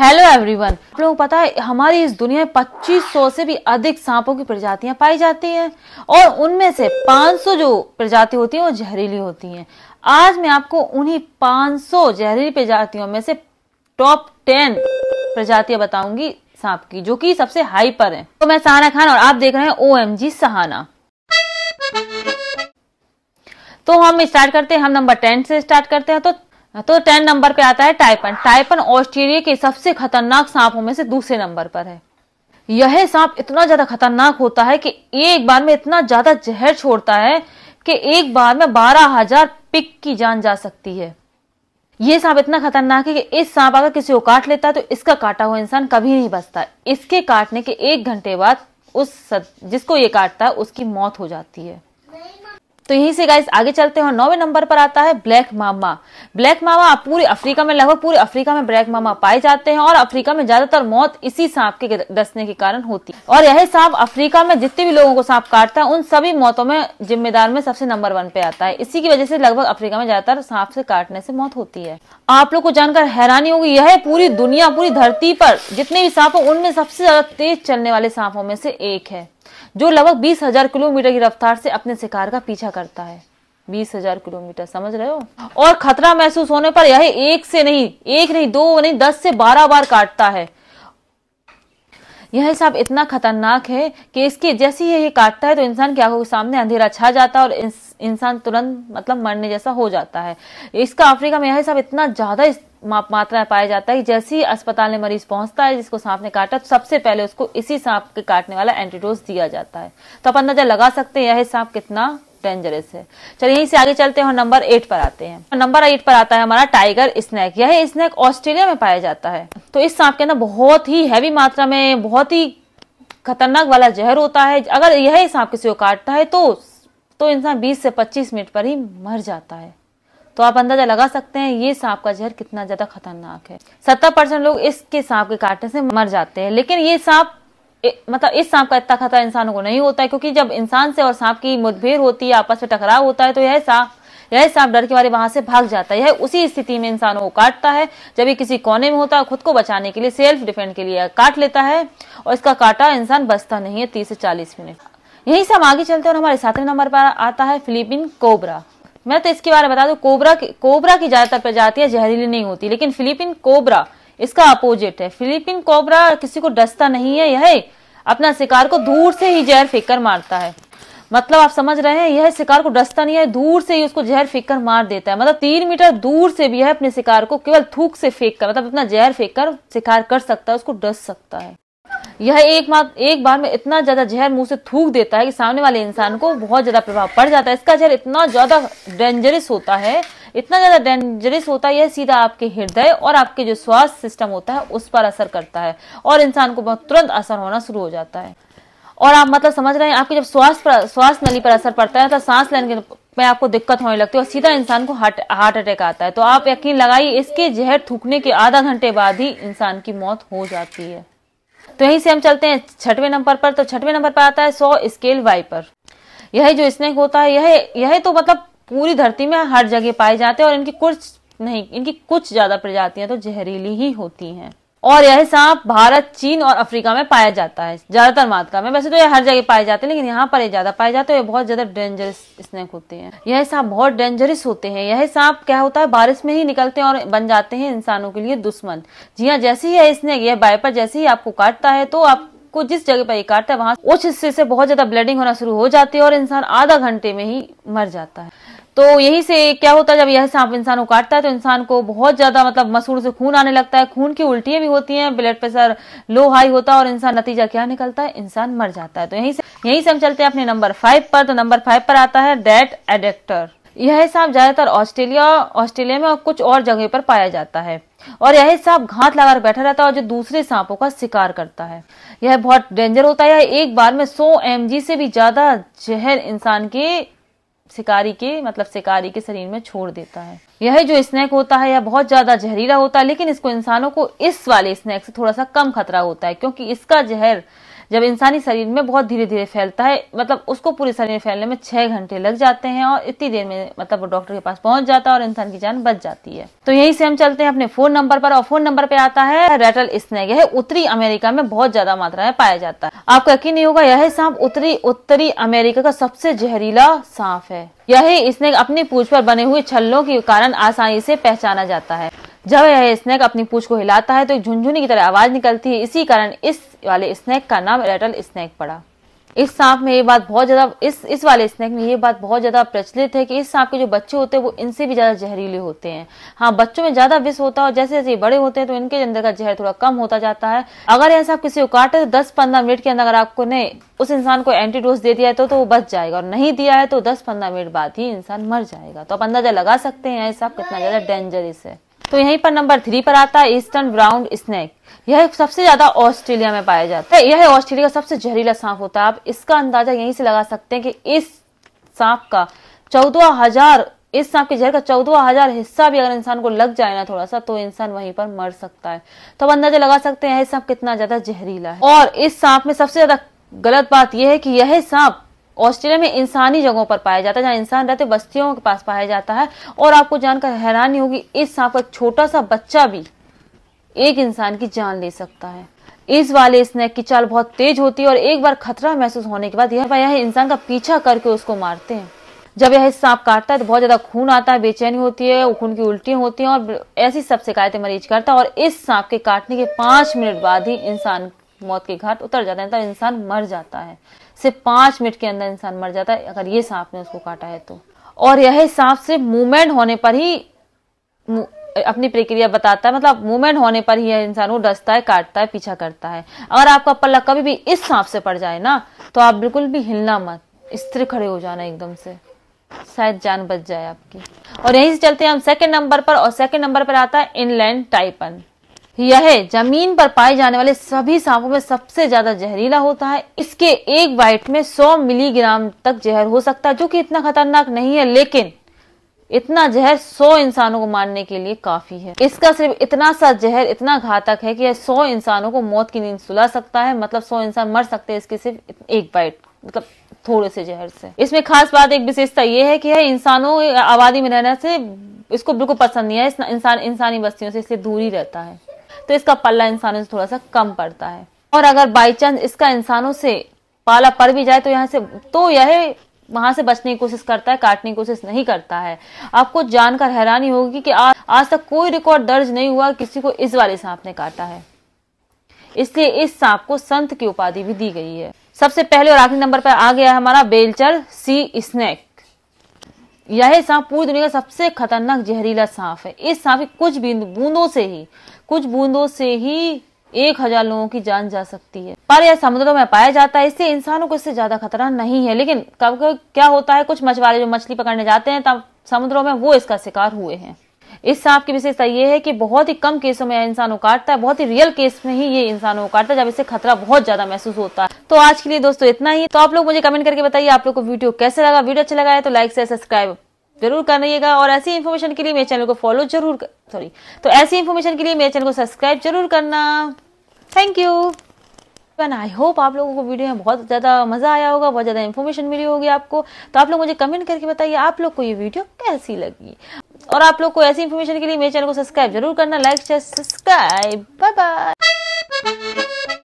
hello everyone आप लोगों को पता है हमारी इस दुनिया में 2500 से भी अधिक सांपों की प्रजातियां पाई जाती हैं और उनमें से 500 जो प्रजाति होती हैं वो जहरीली होती हैं आज मैं आपको उन्हीं 500 जहरीली प्रजातियों में से टॉप 10 प्रजातियां बताऊंगी सांप की जो कि सबसे हाई पर है तो मैं सहाना खान और आप देख रहे हैं ओ एम जी सहाना तो हम स्टार्ट करते हैं हम नंबर टेन से स्टार्ट करते हैं तो हाँ, तो टेन नंबर पे आता है टाइपन टाइपन ऑस्ट्रेलिया के सबसे खतरनाक सांपों में से दूसरे नंबर पर है यह सांप इतना ज्यादा खतरनाक होता है कि एक बार में इतना ज्यादा जहर छोड़ता है कि एक बार में बारह हजार पिक की जान जा सकती है यह सांप इतना खतरनाक है कि इस सांप अगर किसी को काट लेता है तो इसका काटा हुआ इंसान कभी नहीं बचता इसके काटने के एक घंटे बाद उस जिसको ये काटता है उसकी मौत हो जाती है तो यहीं से गाइस आगे चलते हैं नौवे नंबर पर आता है ब्लैक मामा ब्लैक मामा पूरे अफ्रीका में लगभग पूरे अफ्रीका में ब्लैक मामा पाए जाते हैं और अफ्रीका में ज्यादातर मौत इसी सांप के डसने के कारण होती है और यह सांप अफ्रीका में जितने भी लोगों को सांप काटता है उन सभी मौतों में जिम्मेदार में सबसे नंबर वन पे आता है इसी की वजह से लगभग अफ्रीका में ज्यादातर सांप से काटने से मौत होती है आप लोग को जानकर हैरानी होगी यह पूरी दुनिया पूरी धरती पर जितने भी सांप हो उनमें सबसे ज्यादा तेज चलने वाले सांपों में से एक है जो लगभग बीस हजार किलोमीटर की रफ्तार से अपने शिकार का पीछा करता है बीस हजार किलोमीटर समझ रहे हो और खतरा महसूस होने पर यह एक से नहीं एक नहीं दो नहीं दस से बारह बार काटता है यह सांप इतना खतरनाक है कि इसकी जैसे ही ये काटता है तो इंसान की आंखों के सामने अंधेरा छा जाता है और इंसान तुरंत मतलब मरने जैसा हो जाता है इसका अफ्रीका में यह सांप इतना ज्यादा मात्रा में पाया जाता है जैसे ही अस्पताल में मरीज पहुंचता है जिसको सांप ने काटा तो सबसे पहले उसको इसी सांप के काटने वाला एंटीडोज दिया जाता है तो आप नजर लगा सकते हैं यह सांप कितना डेंजरस है चलिए यहीं से आगे चलते हैं नंबर एट पर आते हैं नंबर एट पर आता है हमारा टाइगर स्नैक यह स्नैक ऑस्ट्रेलिया में पाया जाता है तो इस सांप के अंदर बहुत ही हैवी मात्रा में बहुत ही खतरनाक वाला जहर होता है अगर यह सांप किसी को काटता है तो तो इंसान 20 से 25 मिनट पर ही मर जाता है तो आप अंदाजा लगा सकते हैं ये सांप का जहर कितना ज्यादा खतरनाक है 70 परसेंट लोग इसके सांप के काटने से मर जाते हैं लेकिन ये सांप मतलब इस सांप का इतना खतरा इंसानों को नहीं होता है क्योंकि जब इंसान से और सांप की मुठभेड़ होती है आपस में टकराव होता है तो यह सांप यह सांप डर के मारे वहां से भाग जाता है यह उसी स्थिति में इंसानों को काटता है जब ये किसी कोने में होता है खुद को बचाने के लिए सेल्फ डिफेंड के लिए काट लेता है और इसका काटा इंसान बचता नहीं है तीस से चालीस मिनट यही से हम आगे चलते हैं और हमारे सातवें नंबर पर आता है फिलीपीन कोबरा मैं तो इसके बारे में बता दू कोबरा कोबरा की ज्यादातर प्रजातियां जहरीली नहीं होती लेकिन फिलीपीन कोबरा इसका अपोजिट है फिलिपिन कोबरा किसी को डसता नहीं है यह अपना शिकार को दूर से ही जहर फेंक कर मारता है मतलब आप समझ रहे हैं यह शिकार को डसता नहीं है दूर से ही उसको जहर फेंक कर मार देता है मतलब तीन मीटर दूर से भी यह अपने शिकार को केवल थूक से फेंक कर मतलब अपना जहर फेंक कर शिकार कर सकता है उसको डस सकता है यह एक मात एक बार में इतना ज्यादा जहर मुंह से थूक देता है कि सामने वाले इंसान को बहुत ज्यादा प्रभाव पड़ जाता है इसका जहर इतना ज्यादा डेंजरस होता है इतना ज्यादा डेंजरस होता है यह सीधा आपके हृदय और आपके जो स्वास्थ्य सिस्टम होता है उस पर असर करता है और इंसान को बहुत तुरंत असर होना शुरू हो जाता है और आप मतलब समझ रहे हैं आपके जब स्वास्थ्य स्वास्थ्य नली पर असर पड़ता है तो सांस लेने के में आपको दिक्कत होने लगती है और सीधा इंसान को हार्ट हार्ट अटैक आता है तो आप यकीन लगाइए इसके जहर थूकने के आधा घंटे बाद ही इंसान की मौत हो जाती है तो यहीं से हम चलते हैं छठवें नंबर पर तो छठवें नंबर पर आता है सौ स्केल वाई पर यह जो स्नेक होता है यह यह तो मतलब पूरी धरती में हर जगह पाए जाते हैं और इनकी कुछ नहीं इनकी कुछ ज्यादा प्रजातियां तो जहरीली ही होती हैं और यह सांप भारत चीन और अफ्रीका में पाया जाता है ज्यादातर मात्रा में वैसे तो यह हर जगह पाए जाते हैं लेकिन यहाँ पर ज्यादा पाए जाते हैं बहुत ज्यादा डेंजरस स्नेक होते हैं यह सांप बहुत डेंजरस होते हैं यह सांप क्या होता है बारिश में ही निकलते हैं और बन जाते हैं इंसानों के लिए दुश्मन जी हाँ जैसे ही यह स्नेक यह बाइपर जैसे ही आपको काटता है तो आप को जिस जगह पर ये काटता है वहां उस हिस्से से बहुत ज्यादा ब्लडिंग होना शुरू हो जाती है और इंसान आधा घंटे में ही मर जाता है तो यही से क्या होता है जब यह सांप इंसान को काटता है तो इंसान को बहुत ज्यादा मतलब मसूर से खून आने लगता है खून की उल्टियां भी होती हैं ब्लड प्रेशर लो हाई होता है और इंसान नतीजा क्या निकलता है इंसान मर जाता है तो यही से यही से हम चलते हैं अपने नंबर फाइव पर तो नंबर फाइव पर आता है डेट एडेक्टर यह सांप ज्यादातर ऑस्ट्रेलिया ऑस्ट्रेलिया में और कुछ और जगह पर पाया जाता है और यह सांप घात लगाकर बैठा रहता है और जो दूसरे सांपों का शिकार करता है यह बहुत डेंजर होता है एक बार में 100 एम से भी ज्यादा जहर इंसान के शिकारी के मतलब शिकारी के शरीर में छोड़ देता है यह जो स्नैक होता है यह बहुत ज्यादा जहरीला होता है लेकिन इसको इंसानों को इस वाले स्नैक से थोड़ा सा कम खतरा होता है क्योंकि इसका जहर जब इंसानी शरीर में बहुत धीरे धीरे फैलता है मतलब उसको पूरे शरीर में फैलने में छह घंटे लग जाते हैं और इतनी देर में मतलब वो डॉक्टर के पास पहुंच जाता है और इंसान की जान बच जाती है तो यही से हम चलते हैं अपने फोन नंबर पर और फोन नंबर पर आता है रेटल स्नेक यह उत्तरी अमेरिका में बहुत ज्यादा मात्रा में पाया जाता है आपको यकीन नहीं होगा यह सांप उत्तरी उत्तरी अमेरिका का सबसे जहरीला सांप है यही स्नेक अपनी पूछ पर बने हुए छल्लों के कारण आसानी से पहचाना जाता है जब यह स्नैक अपनी पूछ को हिलाता है तो एक झुंझुनी की तरह आवाज निकलती है इसी कारण इस वाले स्नैक का नाम रेटल स्नैक पड़ा इस सांप में ये बात बहुत ज्यादा इस इस वाले स्नैक में ये बात बहुत ज्यादा प्रचलित है कि इस सांप के जो बच्चे होते हैं वो इनसे भी ज्यादा जहरीले होते हैं हाँ बच्चों में ज्यादा विष होता है और जैसे जैसे बड़े होते हैं तो इनके अंदर का जहर थोड़ा कम होता जाता है अगर यह किसी को काटे तो दस पंद्रह मिनट के अंदर अगर आपको ने उस इंसान को एंटीडोज दे दिया है तो, तो वो बच जाएगा और नहीं दिया है तो दस पंद्रह मिनट बाद ही इंसान मर जाएगा तो आप अंदाजा लगा सकते हैं यह कितना ज्यादा डेंजरस है तो यहीं पर नंबर थ्री पर आता है ईस्टर्न ब्राउन स्नैक यह सबसे ज्यादा ऑस्ट्रेलिया में पाया जाता है यह ऑस्ट्रेलिया का सबसे जहरीला सांप होता है आप इसका अंदाजा यहीं से लगा सकते हैं कि इस सांप का चौदह हजार इस सांप के जहर का चौदह हजार हिस्सा भी अगर इंसान को लग जाए ना थोड़ा सा तो इंसान वहीं पर मर सकता है तो आप अंदाजा लगा सकते हैं यह सांप कितना ज्यादा जहरीला है और इस सांप में सबसे ज्यादा गलत बात यह है कि यह सांप ऑस्ट्रेलिया में इंसानी जगहों पर पाया जाता है जहां इंसान रहते बस्तियों के पास पाया जाता है और आपको जानकर हैरानी होगी इस सांप का छोटा सा बच्चा भी एक इंसान की जान ले सकता है इस वाले स्नैक की चाल बहुत तेज होती है और एक बार खतरा महसूस होने के बाद यह यह इंसान का पीछा करके उसको मारते हैं जब यह सांप काटता है तो बहुत ज्यादा खून आता है बेचैनी होती है खून की उल्टियां होती हैं और ऐसी सब शिकायतें मरीज करता है और इस सांप के काटने के पांच मिनट बाद ही इंसान मौत के घाट उतर जाता है तो इंसान मर जाता है सिर्फ पांच मिनट के अंदर इंसान मर जाता है अगर ये सांप ने उसको काटा है तो और यह सांप सिर्फ मूवमेंट होने पर ही अपनी प्रक्रिया बताता है मतलब मूवमेंट होने पर ही इंसान को डसता है काटता है पीछा करता है अगर आपका पल्ला कभी भी इस सांप से पड़ जाए ना तो आप बिल्कुल भी हिलना मत स्त्री खड़े हो जाना एकदम से शायद जान बच जाए आपकी और यहीं से चलते हैं हम सेकंड नंबर पर और सेकंड नंबर पर आता है इनलैंड टाइपन यह जमीन पर पाए जाने वाले सभी सांपों में सबसे ज्यादा जहरीला होता है इसके एक बाइट में 100 मिलीग्राम तक जहर हो सकता है जो कि इतना खतरनाक नहीं है लेकिन इतना जहर 100 इंसानों को मारने के लिए काफी है इसका सिर्फ इतना सा जहर इतना घातक है कि यह 100 इंसानों को मौत की नींद सुला सकता है मतलब 100 इंसान मर सकते हैं इसके सिर्फ एक बाइट मतलब थोड़े से जहर से इसमें खास बात एक विशेषता यह है कि यह इंसानों आबादी में रहने से इसको बिल्कुल पसंद नहीं है इंसान इंसानी बस्तियों से इसलिए दूर ही रहता है तो इसका पल्ला इंसानों से थोड़ा सा कम पड़ता है और अगर बाई चांस इसका इंसानों से पाला पड़ भी जाए तो यहाँ से तो यह वहां से बचने की कोशिश करता है काटने की कोशिश नहीं करता है आपको जानकर हैरानी होगी कि आ, आज तक कोई रिकॉर्ड दर्ज नहीं हुआ किसी को इस वाले सांप ने काटा है इसलिए इस सांप को संत की उपाधि भी दी गई है सबसे पहले और आखिरी नंबर पर आ गया हमारा बेलचर सी स्नैक यह सांप पूरी दुनिया का सबसे खतरनाक जहरीला सांप है इस सांप की कुछ बूंदों से ही कुछ बूंदों से ही एक हजार लोगों की जान जा सकती है पर यह समुद्रों में पाया जाता है इससे इंसानों को इससे ज्यादा खतरा नहीं है लेकिन कब क्या होता है कुछ मछुआरे जो मछली पकड़ने जाते हैं तब समुद्रों में वो इसका शिकार हुए हैं इस सांप की विशेषता यह है कि बहुत ही कम केसों में इंसानों को काटता है बहुत ही रियल केस में ही ये इंसानों को काटता है जब इसे खतरा बहुत ज्यादा महसूस होता है तो आज के लिए दोस्तों इतना ही तो आप लोग मुझे कमेंट करके बताइए आप लोग को वीडियो कैसे लगा वीडियो अच्छा लगा है तो लाइक से सब्सक्राइब जरूर करिएगा और ऐसी इन्फॉर्मेशन के लिए मेरे चैनल को फॉलो जरूर सॉरी तो ऐसी इन्फॉर्मेशन के लिए मेरे चैनल को सब्सक्राइब जरूर करना thank you and I hope आप लोगों को वीडियो में बहुत ज़्यादा मज़ा आया होगा बहुत ज़्यादा इन्फॉर्मेशन मिली होगी आपको तो आप लोग मुझे कमेंट करके बताइए आप लोग को ये वीडियो कैसी लगी और आप लोग को ऐसी इन्फॉर्मेशन के लिए मेरे चैनल को सब्सक्राइब जरूर करना like share subscribe bye bye